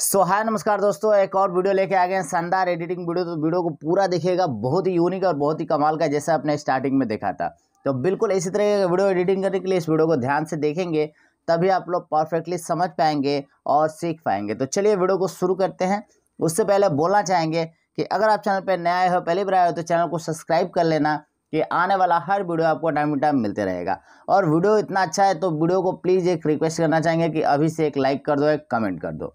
सो हाय नमस्कार दोस्तों एक और वीडियो लेके आ गए हैं शानदार एडिटिंग वीडियो तो वीडियो को पूरा देखिएगा बहुत ही यूनिक और बहुत ही कमाल का जैसा आपने स्टार्टिंग में देखा था तो बिल्कुल इसी तरह का वीडियो एडिटिंग करने के लिए इस वीडियो को ध्यान से देखेंगे तभी आप लोग परफेक्टली समझ पाएंगे और सीख पाएंगे तो चलिए वीडियो को शुरू करते हैं उससे पहले बोलना चाहेंगे कि अगर आप चैनल पर नया आए हो पहली बार आए हो तो चैनल को सब्सक्राइब कर लेना कि आने वाला हर वीडियो आपको टाइम टू टाइम मिलते रहेगा और वीडियो इतना अच्छा है तो वीडियो को प्लीज़ एक रिक्वेस्ट करना चाहेंगे कि अभी से एक लाइक कर दो एक कमेंट कर दो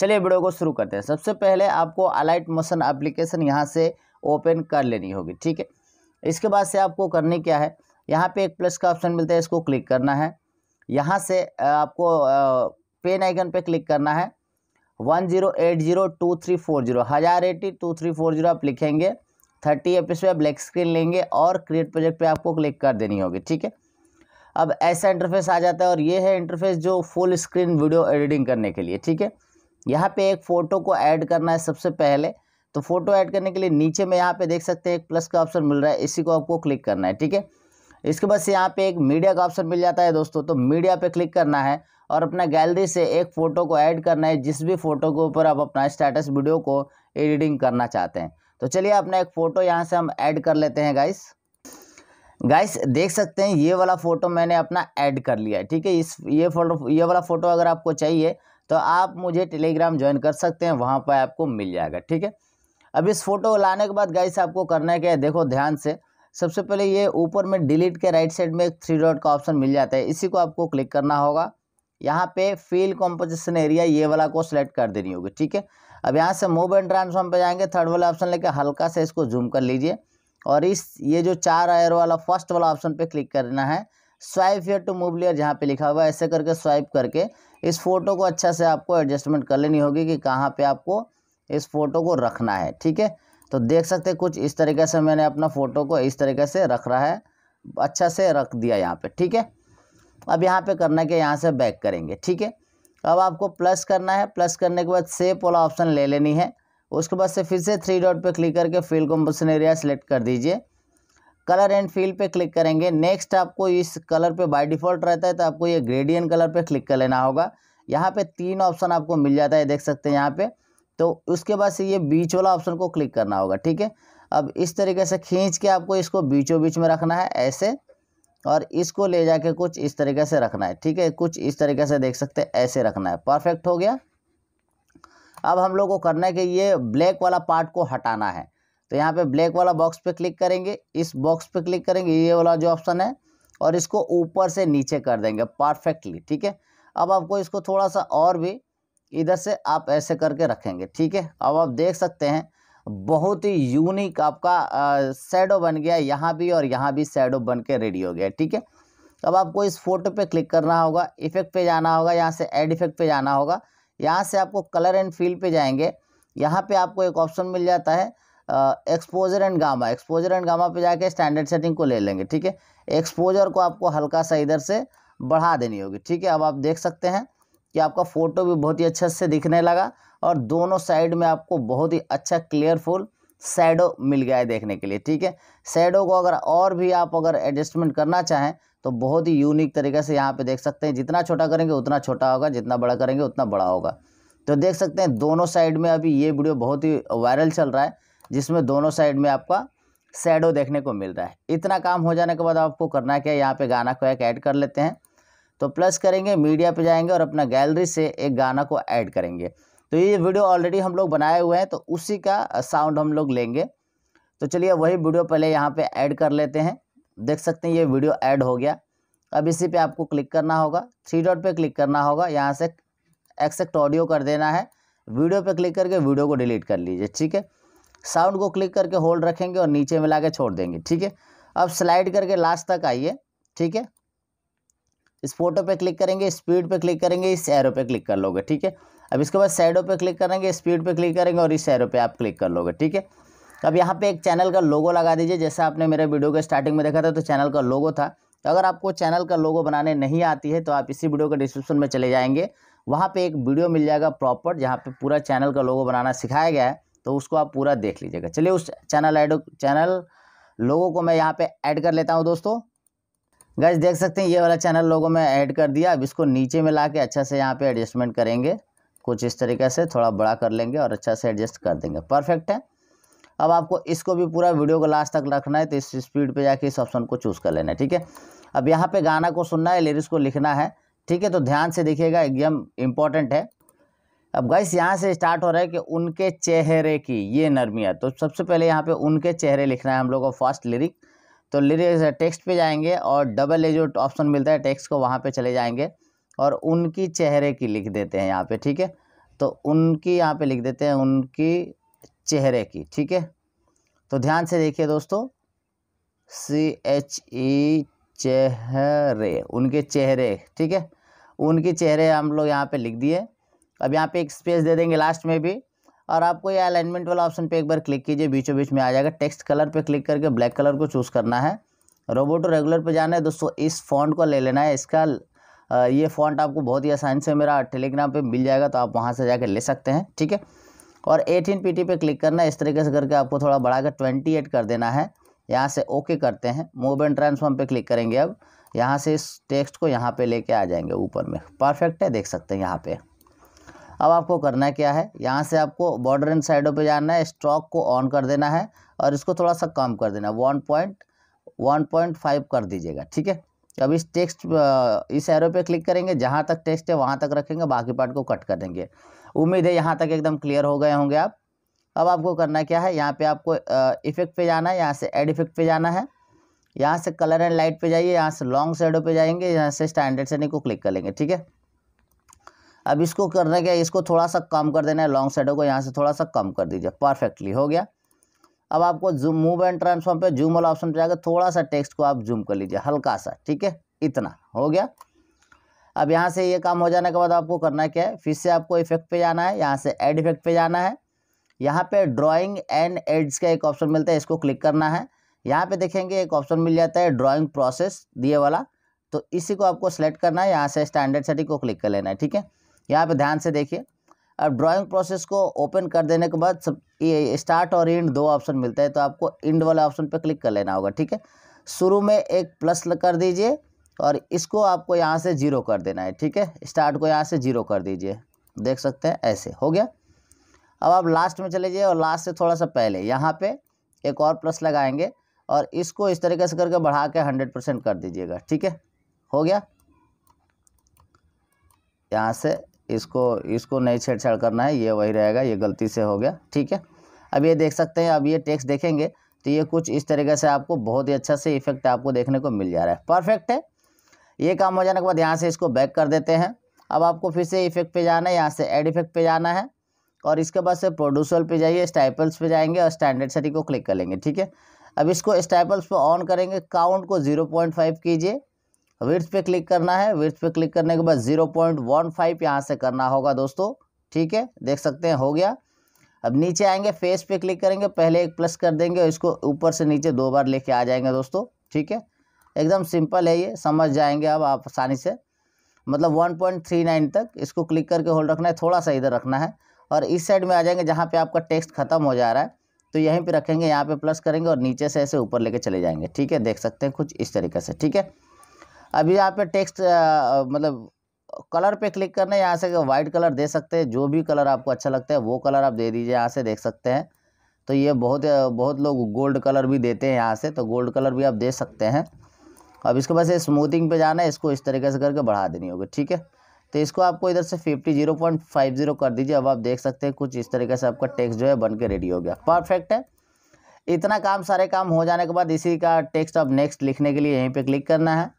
चलिए वीडियो को शुरू करते हैं सबसे पहले आपको अलाइट मोशन एप्लीकेशन यहाँ से ओपन कर लेनी होगी ठीक है इसके बाद से आपको करनी क्या है यहाँ पे एक प्लस का ऑप्शन मिलता है इसको क्लिक करना है यहाँ से आपको पेन आइकन पे क्लिक करना है one zero eight zero two three four zero हज़ार eighty two three four zero आप लिखेंगे थर्टी एफ पे ब्लैक स्क्रीन लेंगे और क्रिएट प्रोजेक्ट पे आपको क्लिक कर देनी होगी ठीक है अब ऐसा इंटरफेस आ जाता है और ये है इंटरफेस जो फुल स्क्रीन वीडियो एडिटिंग करने के लिए ठीक है यहाँ पे एक फ़ोटो को ऐड करना है सबसे पहले तो फोटो ऐड करने के लिए नीचे में यहाँ पे देख सकते हैं एक प्लस का ऑप्शन मिल रहा है इसी को आपको क्लिक करना है ठीक है इसके बाद से यहाँ पे एक मीडिया का ऑप्शन मिल जाता है दोस्तों तो मीडिया पे क्लिक करना है और अपना गैलरी से एक फ़ोटो को ऐड करना है जिस भी फ़ोटो के ऊपर आप अपना स्टेटस वीडियो को एडिटिंग करना चाहते हैं तो चलिए अपना एक फ़ोटो यहाँ से हम ऐड कर लेते हैं गाइस गाइस देख सकते हैं ये वाला फ़ोटो मैंने अपना ऐड कर लिया है ठीक है इस ये फोटो ये वाला फ़ोटो अगर आपको चाहिए तो आप मुझे टेलीग्राम ज्वाइन कर सकते हैं वहाँ पर आपको मिल जाएगा ठीक है अब इस फोटो को लाने के बाद गाइस आपको करना है क्या है देखो ध्यान से सबसे पहले ये ऊपर में डिलीट के राइट साइड में एक थ्री डॉट का ऑप्शन मिल जाता है इसी को आपको क्लिक करना होगा यहाँ पे फील कॉम्पोजिशन एरिया ये वाला को सिलेक्ट कर देनी होगी ठीक है अब यहाँ से मूव एंड ट्रांसफॉर्म पे जाएंगे थर्ड वाला ऑप्शन लेके हल्का से इसको जूम कर लीजिए और इस ये जो चार आयर वाला फर्स्ट वाला ऑप्शन पे क्लिक करना है swipe here to move layer जहाँ पे लिखा हुआ है ऐसे करके स्वाइप करके इस फोटो को अच्छा से आपको एडजस्टमेंट कर लेनी होगी कि कहाँ पे आपको इस फोटो को रखना है ठीक है तो देख सकते कुछ इस तरीके से मैंने अपना फ़ोटो को इस तरीके से रख रहा है अच्छा से रख दिया यहाँ पर ठीक है अब यहाँ पर करना क्या कि यहाँ से बैक करेंगे ठीक है अब आपको प्लस करना है प्लस करने के बाद सेप वाला ऑप्शन ले लेनी है उसके बाद से फिर से थ्री डॉट पे क्लिक करके फील्ड कम्पोजिशन एरिया सेलेक्ट कर दीजिए कलर एंड फील पे क्लिक करेंगे नेक्स्ट आपको इस कलर पे बाय डिफ़ॉल्ट रहता है तो आपको ये ग्रेडियन कलर पे क्लिक कर लेना होगा यहाँ पे तीन ऑप्शन आपको मिल जाता है देख सकते हैं यहाँ पे तो उसके बाद से ये बीच वाला ऑप्शन को क्लिक करना होगा ठीक है अब इस तरीके से खींच के आपको इसको बीचों बीच में रखना है ऐसे और इसको ले जाके कुछ इस तरीके से रखना है ठीक है कुछ इस तरीके से देख सकते हैं ऐसे रखना है परफेक्ट हो गया अब हम लोग को करना है कि ये ब्लैक वाला पार्ट को हटाना है तो यहाँ पे ब्लैक वाला बॉक्स पे क्लिक करेंगे इस बॉक्स पे क्लिक करेंगे ये वाला जो ऑप्शन है और इसको ऊपर से नीचे कर देंगे परफेक्टली ठीक है अब आपको इसको थोड़ा सा और भी इधर से आप ऐसे करके रखेंगे ठीक है अब आप देख सकते हैं बहुत ही यूनिक आपका शेडो बन गया यहाँ भी और यहाँ भी शेडो बन के रेडी हो गया ठीक है अब आपको इस फोटो पे क्लिक करना होगा इफेक्ट पे जाना होगा यहाँ से एड इफेक्ट पे जाना होगा यहाँ से आपको कलर एंड फील पे जाएंगे यहाँ पे आपको एक ऑप्शन मिल जाता है exposure and gamma exposure and gamma पे जाके स्टैंडर्ड सेटिंग को ले लेंगे ठीक है एक्सपोजर को आपको हल्का सा इधर से बढ़ा देनी होगी ठीक है अब आप देख सकते हैं कि आपका फ़ोटो भी बहुत ही अच्छे से दिखने लगा और दोनों साइड में आपको बहुत ही अच्छा क्लियरफुल सैडो मिल गया है देखने के लिए ठीक है सैडो को अगर और भी आप अगर एडजस्टमेंट करना चाहें तो बहुत ही यूनिक तरीके से यहाँ पे देख सकते हैं जितना छोटा करेंगे उतना छोटा होगा जितना बड़ा करेंगे उतना बड़ा होगा तो देख सकते हैं दोनों साइड में अभी ये वीडियो बहुत ही वायरल चल रहा है जिसमें दोनों साइड में आपका सैडो देखने को मिल रहा है इतना काम हो जाने के बाद आपको करना क्या है यहाँ पे गाना को एक ऐड कर लेते हैं तो प्लस करेंगे मीडिया पे जाएंगे और अपना गैलरी से एक गाना को ऐड करेंगे तो ये वीडियो ऑलरेडी हम लोग बनाए हुए हैं तो उसी का साउंड हम लोग लेंगे तो चलिए वही वीडियो पहले यहाँ पर ऐड कर लेते हैं देख सकते हैं ये वीडियो ऐड हो गया अब इसी पे आपको क्लिक करना होगा थ्री डॉट पर क्लिक करना होगा यहाँ से एक्सेक्ट ऑडियो कर देना है वीडियो पे क्लिक करके वीडियो को डिलीट कर लीजिए ठीक है साउंड को क्लिक करके होल्ड रखेंगे और नीचे में ला के छोड़ देंगे ठीक है अब स्लाइड करके लास्ट तक आइए ठीक है इस फोटो पे क्लिक करेंगे स्पीड पे क्लिक करेंगे इस एरो पे क्लिक कर लोगे ठीक है अब इसके बाद साइडो पे क्लिक करेंगे स्पीड पे क्लिक करेंगे और इस एरो पे आप क्लिक कर लोगे ठीक है अब यहाँ पे एक चैनल का लोगो लगा दीजिए जैसे आपने मेरे वीडियो के स्टार्टिंग में देखा था तो चैनल का लोगो था तो अगर आपको चैनल का लोगो बनाने नहीं आती है तो आप इसी वीडियो के डिस्क्रिप्शन में चले जाएंगे वहाँ पर एक वीडियो मिल जाएगा प्रॉपर जहाँ पर पूरा चैनल का लोगो बनाना सिखाया गया है तो उसको आप पूरा देख लीजिएगा चलिए उस चैनल एड चैनल लोगों को मैं यहाँ पे ऐड कर लेता हूँ दोस्तों गैस देख सकते हैं ये वाला चैनल लोगों में ऐड कर दिया अब इसको नीचे में ला के अच्छा से यहाँ पे एडजस्टमेंट करेंगे कुछ इस तरीके से थोड़ा बड़ा कर लेंगे और अच्छा से एडजस्ट कर देंगे परफेक्ट है अब आपको इसको भी पूरा वीडियो को लास्ट तक रखना है तो इस स्पीड पर जाके इस ऑप्शन को चूज़ कर लेना है ठीक है अब यहाँ पर गाना को सुनना है लिरिक्स को लिखना है ठीक है तो ध्यान से देखिएगा एकदम इम्पॉर्टेंट है अब गैस यहाँ से स्टार्ट हो रहा है कि उनके चेहरे की ये नरमिया तो सबसे पहले यहाँ पे उनके चेहरे लिखना है हम लोग को फर्स्ट लिरिक तो लिरिक टेक्स्ट पे जाएंगे और डबल ए जो ऑप्शन मिलता है टेक्स्ट को वहाँ पे चले जाएंगे और उनकी चेहरे की लिख देते हैं यहाँ पे ठीक है तो उनकी यहाँ पे लिख देते हैं उनकी चेहरे की ठीक है तो ध्यान से देखिए दोस्तों सी एच ई चेहरे उनके चेहरे ठीक है उनके चेहरे हम लोग यहाँ पे लिख दिए अब यहाँ पे एक स्पेस दे देंगे लास्ट में भी और आपको ये अलाइनमेंट वाला ऑप्शन पे एक बार क्लिक कीजिए बीचों बीच में आ जाएगा टेक्स्ट कलर पे क्लिक करके ब्लैक कलर को चूज़ करना है रोबोटो रेगुलर पे जाना है दोस्तों इस फॉन्ट को ले लेना है इसका ये फॉन्ट आपको बहुत ही आसानी से मेरा टेलीग्राम पर मिल जाएगा तो आप वहाँ से जाकर ले सकते हैं ठीक है और एटीन पी पे क्लिक करना है इस तरीके से करके आपको थोड़ा बढ़ाकर ट्वेंटी एट कर देना है यहाँ से ओके करते हैं मूव एंड ट्रांसफॉर्म पर क्लिक करेंगे अब यहाँ से इस टेक्स्ट को यहाँ पे लेके आ जाएंगे ऊपर में परफेक्ट है देख सकते हैं यहाँ पे अब आपको करना क्या है यहाँ से आपको बॉर्डर इन साइडों पे जाना है स्ट्रोक को ऑन कर देना है और इसको थोड़ा सा कम कर देना है one point one point five कर दीजिएगा ठीक है तो अब इस टेक्स्ट इस एरो पे क्लिक करेंगे जहाँ तक टेक्स्ट है वहाँ तक रखेंगे बाकी पार्ट को कट कर देंगे उम्मीद है यहाँ तक एकदम क्लियर हो गए होंगे आप अब आपको करना क्या है यहाँ पे आपको इफेक्ट पे जाना है यहाँ से एड इफेक्ट पे जाना है यहाँ से कलर एंड लाइट पे जाइए यहाँ से लॉन्ग साइडों पे जाएंगे यहाँ से स्टैंडर्ड सेनी को क्लिक कर लेंगे ठीक है अब इसको करने के इसको थोड़ा सा कम कर देना है लॉन्ग शेडो को यहाँ से थोड़ा सा कम कर दीजिए परफेक्टली हो गया अब आपको जूम मूव एंड ट्रांसफॉर्म पे जूम वाला ऑप्शन पे जाकर थोड़ा सा टेक्स्ट को आप जूम कर लीजिए हल्का सा ठीक है इतना हो गया अब यहाँ से ये काम हो जाने के बाद आपको करना क्या है फिर से आपको इफेक्ट पे जाना है यहाँ से एड इफेक्ट पे जाना है यहाँ पे ड्राइंग एंड एड्स का एक ऑप्शन मिलता है इसको क्लिक करना है यहाँ पे देखेंगे एक ऑप्शन मिल जाता है ड्राइंग प्रोसेस दिए वाला तो इसी को आपको सेलेक्ट करना है यहाँ से स्टैंडर्ड सेटिंग को क्लिक कर लेना है ठीक है यहाँ पे ध्यान से देखिए अब ड्राइंग प्रोसेस को ओपन कर देने के बाद सब ये स्टार्ट और इंड दो ऑप्शन मिलता है तो आपको इंड वाले ऑप्शन पर क्लिक कर लेना होगा ठीक है शुरू में एक प्लस कर दीजिए और इसको आपको यहाँ से जीरो कर देना है ठीक है स्टार्ट को यहाँ से जीरो कर दीजिए देख सकते हैं ऐसे हो गया अब आप लास्ट में चले जाइए और लास्ट से थोड़ा सा पहले यहाँ पे एक और प्लस लगाएंगे और इसको इस तरीके से करके बढ़ा के हंड्रेड परसेंट कर दीजिएगा ठीक है हो गया यहाँ से इसको इसको नहीं छेड़छाड़ करना है ये वही रहेगा ये गलती से हो गया ठीक है अब ये देख सकते हैं अब ये टेक्स्ट देखेंगे तो ये कुछ इस तरीके से आपको बहुत ही अच्छा से इफेक्ट आपको देखने को मिल जा रहा है परफेक्ट है ये काम हो जाने के बाद यहाँ से इसको बैक कर देते हैं अब आपको फिर से इफेक्ट पे जाना है यहाँ से एड इफेक्ट पे जाना है और इसके बाद से प्रोड्यूसर पे जाइए स्टाइपल्स पे जाएंगे और स्टैंडर्ड सेटिंग को क्लिक कर लेंगे ठीक है अब इसको स्टाइपल्स पर ऑन करेंगे काउंट को जीरो पॉइंट फाइव कीजिए तो विर्थ पे क्लिक करना है विर्थ पे क्लिक करने के बाद जीरो पॉइंट वन फाइव यहाँ से करना होगा दोस्तों ठीक है देख सकते हैं हो गया अब नीचे आएंगे फेस पे क्लिक करेंगे पहले एक प्लस कर देंगे और इसको ऊपर से नीचे दो बार लेके आ जाएंगे दोस्तों ठीक है एकदम सिंपल है ये समझ जाएंगे अब आप आसानी से मतलब वन पॉइंट थ्री नाइन तक इसको क्लिक करके होल्ड रखना है थोड़ा सा इधर रखना है और इस साइड में आ जाएंगे जहाँ पर आपका टेक्स्ट खत्म हो जा रहा है तो यहीं पर रखेंगे यहाँ पर प्लस करेंगे और नीचे से ऐसे ऊपर लेके चले जाएंगे ठीक है देख सकते हैं कुछ इस तरीके से ठीक है अभी यहाँ पे टेक्स्ट मतलब कलर पे क्लिक करना है यहाँ से वाइट कलर दे सकते हैं जो भी कलर आपको अच्छा लगता है वो कलर आप दे दीजिए यहाँ से देख सकते हैं तो ये बहुत बहुत लोग गोल्ड कलर भी देते हैं यहाँ से तो गोल्ड कलर भी आप दे सकते हैं अब इसके बाद स्मूथिंग पे जाना है इसको इस तरीके से करके बढ़ा देनी होगी ठीक है तो इसको आपको इधर से fifty zero point five zero कर दीजिए अब आप देख सकते हैं कुछ इस तरीके से आपका टेक्स्ट जो है बन के रेडी हो गया परफेक्ट है इतना काम सारे काम हो जाने के बाद इसी का टेक्स्ट अब नेक्स्ट लिखने के लिए यहीं पर क्लिक करना है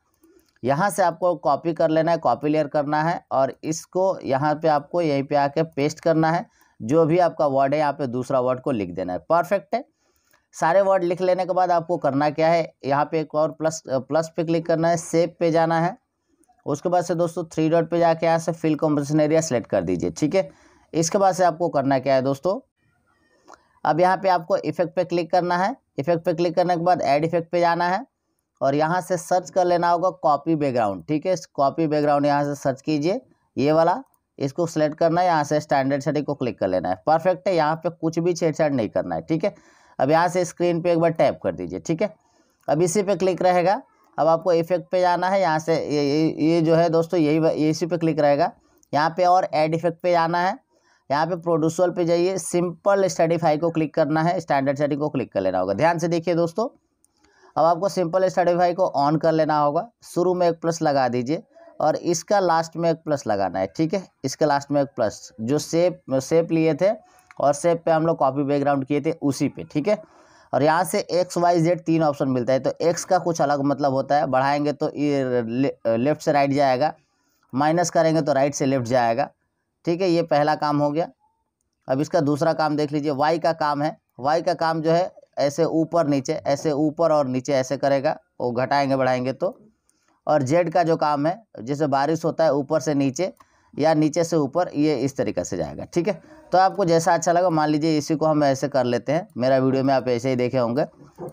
यहाँ से आपको कॉपी कर लेना है कॉपी लेयर करना है और इसको यहाँ पे आपको यहीं पे आके पेस्ट करना है जो भी आपका वर्ड है यहाँ पे दूसरा वर्ड को लिख देना है परफेक्ट है सारे वर्ड लिख लेने के बाद आपको करना क्या है यहाँ पे एक और प्लस प्लस पे क्लिक करना है सेव पे जाना है उसके बाद से दोस्तों थ्री डॉट पर जाके यहाँ से फिल कॉम्पिटिशन एरिया सेलेक्ट कर दीजिए ठीक है इसके बाद से आपको करना क्या है दोस्तों अब यहाँ पे आपको इफेक्ट पे क्लिक करना है इफेक्ट पे क्लिक करने के बाद एड इफेक्ट पे जाना है और यहाँ से सर्च कर लेना होगा कॉपी बैकग्राउंड ठीक है कॉपी बैकग्राउंड यहाँ से सर्च कीजिए ये वाला इसको सेलेक्ट करना है यहाँ से स्टैंडर्ड सेटिंग को क्लिक कर लेना है परफेक्ट है यहाँ पे कुछ भी छेड़छाड़ नहीं करना है ठीक है अब यहाँ से स्क्रीन पे एक बार टैप कर दीजिए ठीक है अब इसी पे क्लिक रहेगा अब आपको इफेक्ट पे जाना है यहाँ से ये ये, ये जो है दोस्तों यही इसी पे क्लिक रहेगा यहाँ पे और एड इफेक्ट पे जाना है यहाँ पे प्रोड्यूसल पे जाइए सिंपल स्टडीफाई को क्लिक करना है स्टैंडर्ड सेटिंग को क्लिक कर लेना होगा ध्यान से देखिए दोस्तों अब आपको सिंपल स्टडीफाई को ऑन कर लेना होगा शुरू में एक प्लस लगा दीजिए और इसका लास्ट में एक प्लस लगाना है ठीक है इसका लास्ट में एक प्लस जो सेप सेप लिए थे और सेप पे हम लोग कॉपी बैकग्राउंड किए थे उसी पे ठीक है और यहाँ से एक्स वाई जेड तीन ऑप्शन मिलता है तो एक्स का कुछ अलग मतलब होता है बढ़ाएंगे तो ले, लेफ्ट से राइट जाएगा माइनस करेंगे तो राइट से लेफ्ट जाएगा ठीक है ये पहला काम हो गया अब इसका दूसरा काम देख लीजिए वाई का काम है वाई का काम जो है ऐसे ऊपर नीचे ऐसे ऊपर और नीचे ऐसे करेगा वो घटाएंगे बढ़ाएंगे तो और जेड का जो काम है जैसे बारिश होता है ऊपर से नीचे या नीचे से ऊपर ये इस तरीके से जाएगा ठीक है तो आपको जैसा अच्छा लगा मान लीजिए इसी को हम ऐसे कर लेते हैं मेरा वीडियो में आप ऐसे ही देखे होंगे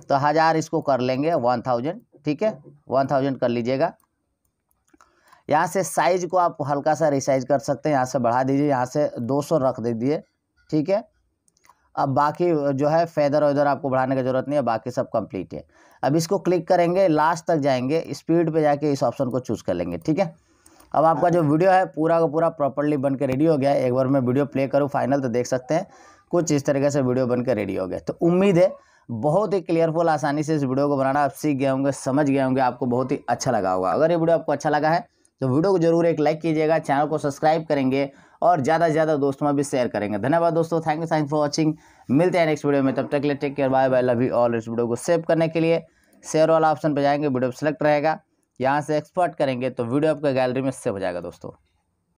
तो हज़ार इसको कर लेंगे वन थाउजेंड ठीक है वन थाउजेंड कर लीजिएगा यहाँ से साइज को आप हल्का सा रिसाइज कर सकते हैं यहाँ से बढ़ा दीजिए यहाँ से दो सौ रख दीजिए ठीक है अब बाकी जो है फेदर वेदर आपको बढ़ाने की ज़रूरत नहीं है बाकी सब कंप्लीट है अब इसको क्लिक करेंगे लास्ट तक जाएंगे स्पीड पे जाके इस ऑप्शन को चूज़ कर लेंगे ठीक है अब आपका जो वीडियो हाँ। है पूरा का पूरा प्रॉपरली बन के रेडी हो गया है एक बार मैं वीडियो प्ले करूँ फाइनल तो देख सकते हैं कुछ इस तरीके से वीडियो बन के रेडी हो गया तो उम्मीद है बहुत ही क्लियरफुल आसानी से इस वीडियो को बनाना आप सीख गए होंगे समझ गए होंगे आपको बहुत ही अच्छा लगा होगा अगर ये वीडियो आपको अच्छा लगा है तो वीडियो को जरूर एक लाइक कीजिएगा चैनल को सब्सक्राइब करेंगे और ज़्यादा से ज़्यादा दोस्तों में भी शेयर करेंगे धन्यवाद दोस्तों thank you thank for watching मिलते हैं नेक्स्ट वीडियो में तब तक ले take care bye bye love you all इस वीडियो को सेव करने के लिए शेयर वाला ऑप्शन पर जाएंगे वीडियो सेलेक्ट रहेगा यहाँ से एक्सपर्ट करेंगे तो वीडियो आपका गैलरी में सेव हो जाएगा दोस्तों